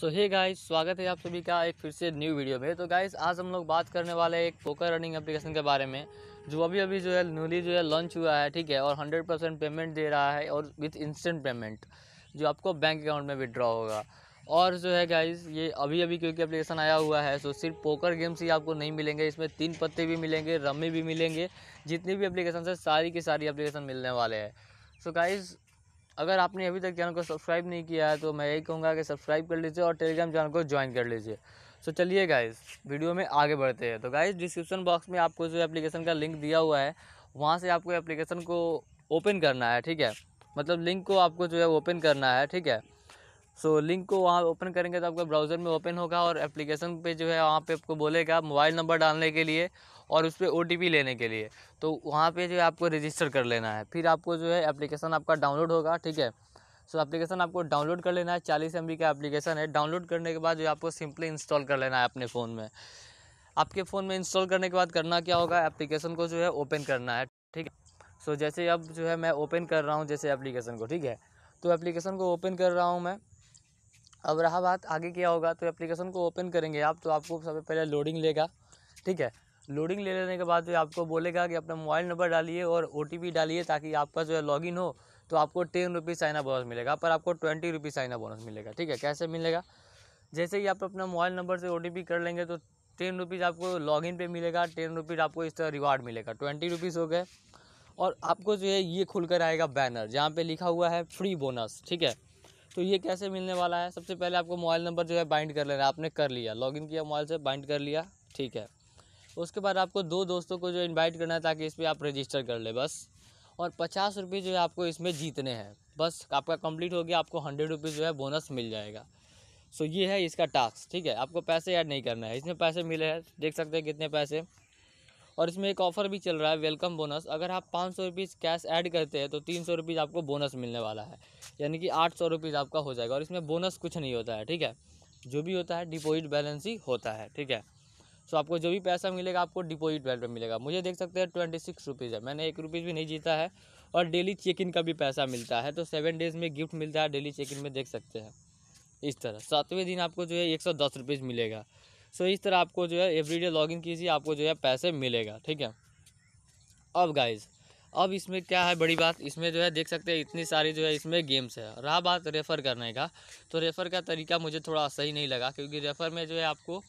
सो hey guys स्वागत है आप सभी का एक फिर से न्यू वीडियो में तो गाइस आज हम लोग बात करने वाले एक पोकर रनिंग एप्लीकेशन के बारे में जो अभी अभी जो है न्यूली जो है लॉन्च हुआ है ठीक है और 100 परसेंट पेमेंट दे रहा है और विथ इंस्टेंट पेमेंट जो आपको बैंक अकाउंट में विड्रॉ होगा और जो है गाइज़ ये अभी अभी क्योंकि अप्लीकेशन आया हुआ है सो सिर्फ पोकर गेम्स ही आपको नहीं मिलेंगे इसमें तीन पत्ते भी मिलेंगे रमी भी मिलेंगे जितनी भी अप्लीकेशन है सारी की सारी अप्लीकेशन मिलने वाले हैं सो गाइज़ अगर आपने अभी तक चैनल को सब्सक्राइब नहीं किया है तो मैं यही कहूँगा कि सब्सक्राइब कर लीजिए और टेलीग्राम चैनल को ज्वाइन कर लीजिए सो चलिए गाइज वीडियो में आगे बढ़ते हैं तो गाइज डिस्क्रिप्शन बॉक्स में आपको जो एप्लीकेशन का लिंक दिया हुआ है वहाँ से आपको एप्लीकेशन को ओपन करना है ठीक है मतलब लिंक को आपको जो है ओपन करना है ठीक है सो so, लिंक को वहाँ ओपन करेंगे तो आपका ब्राउज़र में ओपन होगा और एप्लीकेशन पे जो है वहाँ पे आपको बोलेगा मोबाइल नंबर डालने के लिए और उस पर ओ लेने के लिए तो वहाँ पर जो है आपको रजिस्टर कर लेना है फिर आपको जो है एप्लीकेशन आपका डाउनलोड होगा ठीक है सो एप्लीकेशन आपको डाउनलोड कर लेना है चालीस एम का एप्लीकेशन है डाउनलोड करने के बाद जो आपको सिंपली इंस्टॉल कर लेना है अपने फ़ोन में आपके फ़ोन में इंस्टॉल करने के बाद करना क्या होगा एप्लीकेशन को जो है ओपन करना है ठीक है सो जैसे अब जो है मैं ओपन कर रहा हूँ जैसे एप्लीकेशन को ठीक है तो एप्लीकेशन को ओपन कर रहा हूँ मैं अब रहा बात आगे क्या होगा तो एप्लीकेशन को ओपन करेंगे आप तो आपको सबसे पहले लोडिंग लेगा ठीक है लोडिंग ले लेने के बाद आपको बोलेगा कि अपना मोबाइल नंबर डालिए और ओ डालिए ताकि आपका जो है लॉगिन हो तो आपको टेन रुपीज़ साइना बोनस मिलेगा पर आपको ट्वेंटी रुपीज़ साइना बोनस मिलेगा ठीक है कैसे मिलेगा जैसे ही आप अपना मोबाइल नंबर से ओ कर लेंगे तो टेन रुपीज़ आपको लॉगिन पे मिलेगा टेन रुपीज़ आपको इस तरह रिवार्ड मिलेगा ट्वेंटी रुपीज़ हो गए और आपको जो है ये खुलकर आएगा बैनर जहाँ पे लिखा हुआ है फ्री बोनस ठीक है तो ये कैसे मिलने वाला है सबसे पहले आपको मोबाइल नंबर जो है बाइंड कर लेना आपने कर लिया लॉगिन किया मोबाइल से बाइंड कर लिया ठीक है उसके बाद आपको दो दोस्तों को जो इनवाइट करना है ताकि इस पर आप रजिस्टर कर ले बस और पचास रुपये जो है आपको इसमें जीतने हैं बस आपका कंप्लीट हो गया आपको हंड्रेड रुपीज़ जो है बोनस मिल जाएगा सो ये है इसका टास्क ठीक है आपको पैसे ऐड नहीं करना है इसमें पैसे मिले हैं देख सकते हैं कितने पैसे और इसमें एक ऑफ़र भी चल रहा है वेलकम बोनस अगर आप पाँच सौ रुपीज़ कैश ऐड करते हैं तो तीन सौ रुपीज़ आपको बोनस मिलने वाला है यानी कि आठ सौ रुपीज़ आपका हो जाएगा और इसमें बोनस कुछ नहीं होता है ठीक है जो भी होता है डिपॉजिट बैलेंस ही होता है ठीक है सो आपको जो भी पैसा मिलेगा आपको डिपॉजिट वैल पर मिलेगा मुझे देख सकते हैं ट्वेंटी सिक्स रुपीज़ है मैंने एक रुपीज़ भी नहीं जीता है और डेली चेक इन का भी पैसा मिलता है तो सेवन डेज़ में गिफ्ट मिलता है डेली चेक इन में देख सकते हैं इस तरह सातवें दिन आपको जो है एक सौ दस रुपीज़ मिलेगा सो इस तरह आपको जो है एवरीडे इन कीजिए आपको जो है पैसे मिलेगा ठीक है अब गाइज अब इसमें क्या है बड़ी बात इसमें जो है देख सकते हैं इतनी सारी जो है इसमें गेम्स है रहा बात रेफ़र करने का तो रेफ़र का तरीका मुझे थोड़ा सही नहीं लगा क्योंकि रेफ़र में जो है आपको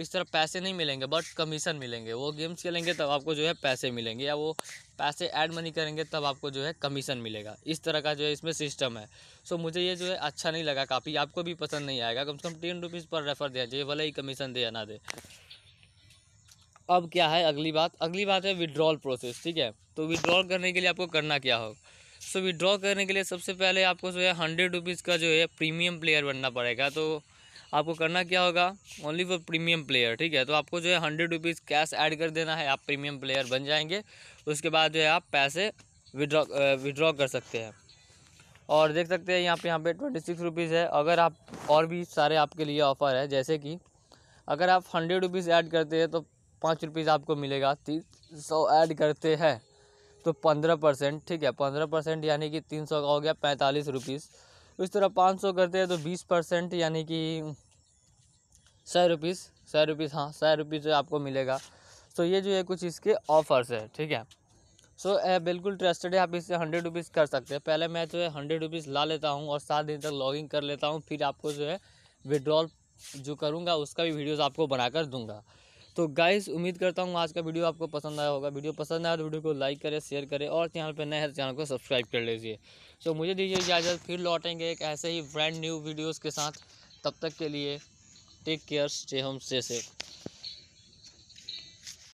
इस तरह पैसे नहीं मिलेंगे बट कमीशन मिलेंगे वो गेम्स खेलेंगे तब आपको जो है पैसे मिलेंगे या वो पैसे ऐड मनी करेंगे तब आपको जो है कमीशन मिलेगा इस तरह का जो है इसमें सिस्टम है सो so, मुझे ये जो है अच्छा नहीं लगा काफ़ी आपको भी पसंद नहीं आएगा कम से कम टेन रुपीज़ पर रेफ़र दिया चाहिए भले ही कमीशन दे या ना दे अब क्या है अगली बात अगली बात है विड्रॉल प्रोसेस ठीक है तो विड्रॉल करने के लिए आपको करना क्या होगा सो विड्रॉ करने के लिए सबसे पहले आपको जो है हंड्रेड रुपीज़ का जो है प्रीमियम प्लेयर बनना पड़ेगा तो आपको करना क्या होगा ओनली फॉर प्रीमियम प्लेयर ठीक है तो आपको जो है हंड्रेड रुपीज़ कैश ऐड कर देना है आप प्रीमियम प्लेयर बन जाएंगे उसके बाद जो है आप पैसे विड्रॉ विड्रॉ uh, कर सकते हैं और देख सकते हैं यहाँ पे यहाँ पे ट्वेंटी सिक्स रुपीज़ है अगर आप और भी सारे आपके लिए ऑफ़र है जैसे कि अगर आप हंड्रेड रुपीज़ ऐड करते हैं तो पाँच रुपीज़ आपको मिलेगा तीन सौ ऐड करते हैं तो पंद्रह परसेंट ठीक है पंद्रह परसेंट यानी कि तीन सौ का हो गया पैंतालीस रुपीज़ उस तो तरह पाँच सौ करते हैं तो बीस परसेंट यानी कि सौ रुपीज़ सौ रुपीज़ हाँ सौ रुपीज़ जो आपको मिलेगा सो तो ये जो है कुछ इसके ऑफर्स है ठीक है सो so, बिल्कुल ट्रस्टेड है आप इससे हंड्रेड रुपीज़ कर सकते हैं पहले मैं जो है हंड्रेड रुपीज़ ला लेता हूँ और सात दिन तक लॉगिंग कर लेता हूँ फिर आपको जो है विड्रॉल जो करूँगा उसका भी वीडियोज़ आपको बनाकर दूंगा तो गाइज उम्मीद करता हूँ आज का वीडियो आपको पसंद आया होगा वीडियो पसंद आया तो वीडियो को लाइक करें शेयर करें और चैनल पर नए चैनल तो को सब्सक्राइब कर लीजिए सो मुझे दीजिए इजाज़त फिर लौटेंगे एक ऐसे ही ब्रांड न्यू वीडियोज़ के साथ तब तक के लिए take care stay home stay safe